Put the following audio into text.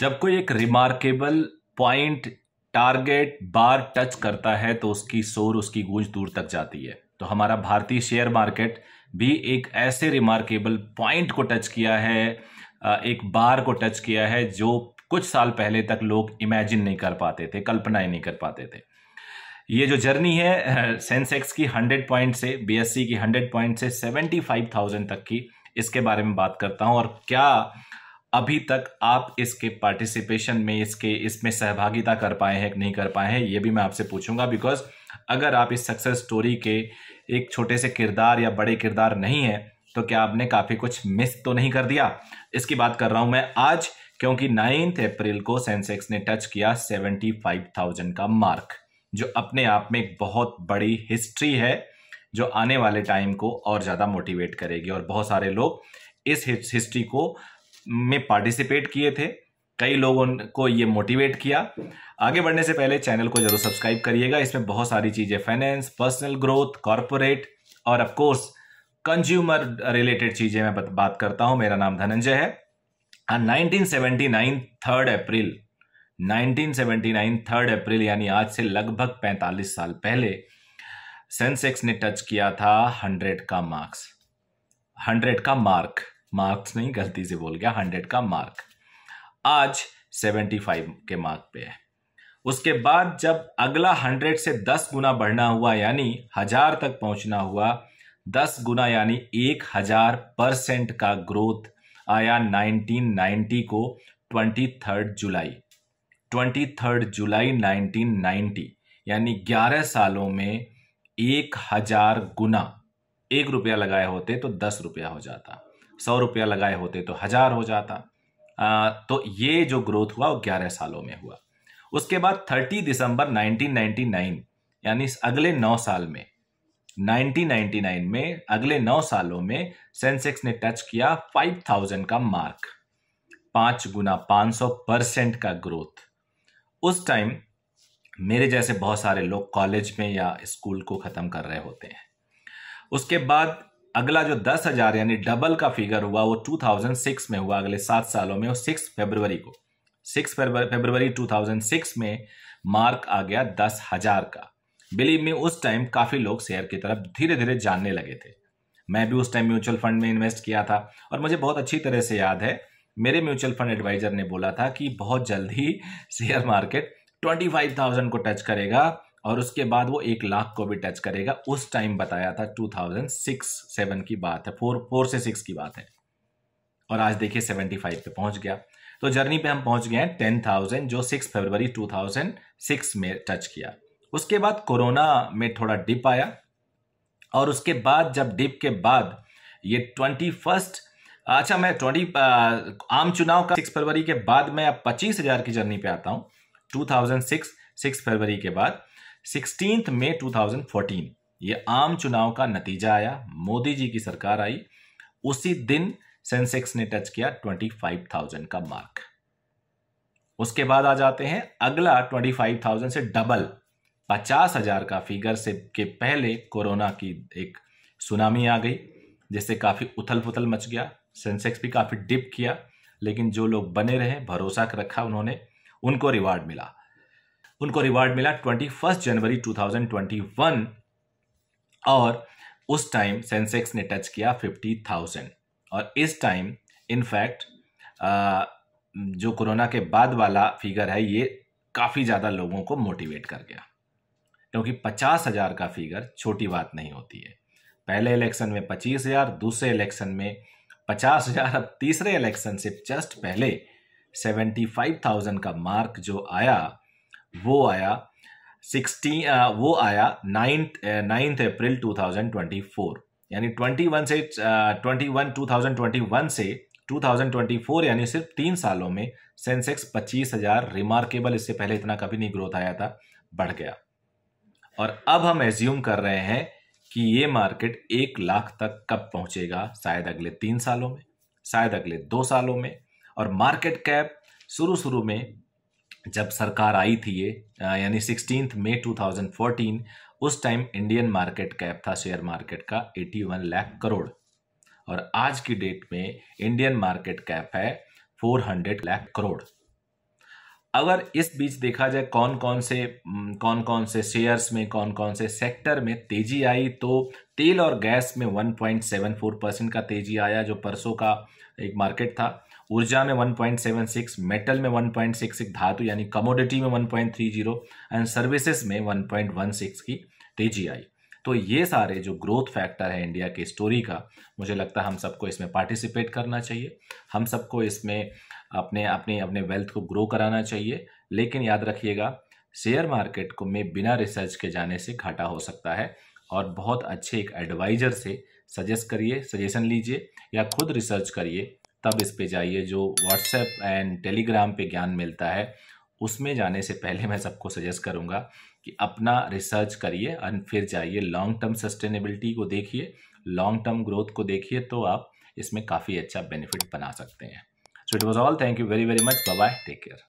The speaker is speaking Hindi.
जब कोई एक रिमार्केबल पॉइंट टारगेट बार टच करता है तो उसकी शोर उसकी गूंज दूर तक जाती है तो हमारा भारतीय शेयर मार्केट भी एक ऐसे रिमार्केबल पॉइंट को टच किया है एक बार को टच किया है जो कुछ साल पहले तक लोग इमेजिन नहीं कर पाते थे कल्पना ही नहीं कर पाते थे ये जो जर्नी है सेंसेक्स की 100 पॉइंट से बीएससी की 100 पॉइंट से 75,000 तक की इसके बारे में बात करता हूं और क्या अभी तक आप इसके पार्टिसिपेशन में इसके इसमें सहभागिता कर पाए हैं कि नहीं कर पाए हैं ये भी मैं आपसे पूछूंगा बिकॉज अगर आप इस सक्सेस स्टोरी के एक छोटे से किरदार या बड़े किरदार नहीं हैं तो क्या आपने काफ़ी कुछ मिस तो नहीं कर दिया इसकी बात कर रहा हूं मैं आज क्योंकि नाइन्थ अप्रैल को सेंसेक्स ने टच किया सेवेंटी फाइव थाउजेंड का मार्क जो अपने आप में एक बहुत बड़ी हिस्ट्री है जो आने वाले टाइम को और ज़्यादा मोटिवेट करेगी और बहुत सारे लोग इस हिस्ट्री को में पार्टिसिपेट किए थे कई लोगों को ये मोटिवेट किया आगे बढ़ने से पहले चैनल को जरूर सब्सक्राइब करिएगा इसमें बहुत सारी चीज़ें फाइनेंस पर्सनल ग्रोथ कॉरपोरेट और ऑफकोर्स कंज्यूमर रिलेटेड चीज़ें मैं बात करता हूं मेरा नाम धनंजय है nineteen seventy nine third April 1979 third April यानी आज से लगभग 45 साल पहले सेंसेक्स ने टच किया था 100 का मार्क्स 100 का मार्क मार्क्स नहीं गलती से बोल गया हंड्रेड का मार्क आज सेवेंटी फाइव के मार्क पे है उसके बाद जब अगला हंड्रेड से दस गुना बढ़ना हुआ यानी हजार तक पहुंचना हुआ दस गुना यानी एक हजार परसेंट का ग्रोथ आया 1990 को 23 जुलाई 23 जुलाई 1990 यानी 11 सालों में एक हजार गुना एक रुपया लगाए होते तो दस रुपया हो जाता सौ रुपया लगाए होते तो हज़ार हो जाता आ, तो ये जो ग्रोथ हुआ वो ग्यारह सालों में हुआ उसके बाद थर्टी दिसंबर 1999 यानी अगले नौ साल में 1999 में अगले नौ सालों में सेंसेक्स ने टच किया 5000 का मार्क पांच गुना 500 परसेंट का ग्रोथ उस टाइम मेरे जैसे बहुत सारे लोग कॉलेज में या स्कूल को ख़त्म कर रहे होते हैं उसके बाद अगला जो दस हजार यानी डबल का फिगर हुआ वो 2006 में हुआ अगले सात सालों में और सिक्स फरवरी को सिक्स फरवरी 2006 में मार्क आ गया दस हजार का बिलीव में उस टाइम काफ़ी लोग शेयर की तरफ धीरे धीरे जानने लगे थे मैं भी उस टाइम म्यूचुअल फंड में इन्वेस्ट किया था और मुझे बहुत अच्छी तरह से याद है मेरे म्यूचुअल फंड एडवाइजर ने बोला था कि बहुत जल्द ही शेयर मार्केट थाउजेंड को टच करेगा और उसके बाद वो एक लाख को भी टच करेगा उस टाइम बताया था टू थाउजेंड सिक्स सेवन की बात है फोर फोर से सिक्स की बात है और आज देखिए सेवेंटी फाइव पे पहुंच गया तो जर्नी पे हम पहुंच गए हैं टेन थाउजेंड जो सिक्स फरवरी टू थाउजेंड सिक्स में टच किया उसके बाद कोरोना में थोड़ा डिप आया और उसके बाद जब डिप के बाद ये ट्वेंटी फर्स्ट अच्छा मैं ट्वेंटी आम चुनाव का सिक्स फरवरी के बाद मैं अब पच्चीस हजार की जर्नी पे आता हूँ टू थाउजेंड सिक्स सिक्स फरवरी के बाद सिक्सटीन मई 2014 ये आम चुनाव का नतीजा आया मोदी जी की सरकार आई उसी दिन सेंसेक्स ने टच किया 25,000 का मार्क उसके बाद आ जाते हैं अगला 25,000 से डबल 50,000 का फिगर से के पहले कोरोना की एक सुनामी आ गई जिससे काफ़ी उथल पुथल मच गया सेंसेक्स भी काफ़ी डिप किया लेकिन जो लोग बने रहे भरोसा रखा उन्होंने उनको रिवार्ड मिला उनको रिवार्ड मिला ट्वेंटी फर्स्ट जनवरी टू थाउजेंड ट्वेंटी वन और उस टाइम सेंसेक्स ने टच किया फिफ्टी थाउजेंड और इस टाइम इनफैक्ट जो कोरोना के बाद वाला फिगर है ये काफ़ी ज़्यादा लोगों को मोटिवेट कर गया क्योंकि पचास हज़ार का फिगर छोटी बात नहीं होती है पहले इलेक्शन में पच्चीस हज़ार दूसरे इलेक्शन में पचास हज़ार अब तीसरे इलेक्शन से जस्ट पहले सेवेंटी फाइव थाउजेंड का मार्क जो आया वो आया सिक्सटी uh, वो आया नाइन्थ नाइन्थ अप्रैल 2024 यानी 21 से twenty one two thousand twenty one से 2024 यानी सिर्फ तीन सालों में सेंसेक्स पच्चीस हजार रिमार्केबल इससे पहले इतना कभी नहीं ग्रोथ आया था बढ़ गया और अब हम एज्यूम कर रहे हैं कि ये मार्केट एक लाख तक कब पहुंचेगा शायद अगले तीन सालों में शायद अगले दो सालों में और मार्केट कैप शुरू शुरू में जब सरकार आई थी ये यानी सिक्सटीन मई 2014 उस टाइम इंडियन मार्केट कैप था शेयर मार्केट का 81 लाख करोड़ और आज की डेट में इंडियन मार्केट कैप है 400 लाख करोड़ अगर इस बीच देखा जाए कौन कौन से कौन कौन से शेयर्स में कौन कौन से सेक्टर में तेजी आई तो तेल और गैस में 1.74 परसेंट का तेजी आया जो परसों का एक मार्केट था ऊर्जा में 1.76 मेटल में 1.66 धातु यानी कमोडिटी में 1.30 एंड सर्विसेज में 1.16 की तेजी आई तो ये सारे जो ग्रोथ फैक्टर है इंडिया के स्टोरी का मुझे लगता है हम सबको इसमें पार्टिसिपेट करना चाहिए हम सबको इसमें अपने अपने अपने वेल्थ को ग्रो कराना चाहिए लेकिन याद रखिएगा शेयर मार्केट को में बिना रिसर्च के जाने से घाटा हो सकता है और बहुत अच्छे एक एडवाइजर से सजेस्ट करिए सजेशन लीजिए या खुद रिसर्च करिए तब इस पे जाइए जो व्हाट्सएप एंड टेलीग्राम पे ज्ञान मिलता है उसमें जाने से पहले मैं सबको सजेस्ट करूंगा कि अपना रिसर्च करिए और फिर जाइए लॉन्ग टर्म सस्टेनेबिलिटी को देखिए लॉन्ग टर्म ग्रोथ को देखिए तो आप इसमें काफ़ी अच्छा बेनिफिट बना सकते हैं so it was all thank you very very much bye take care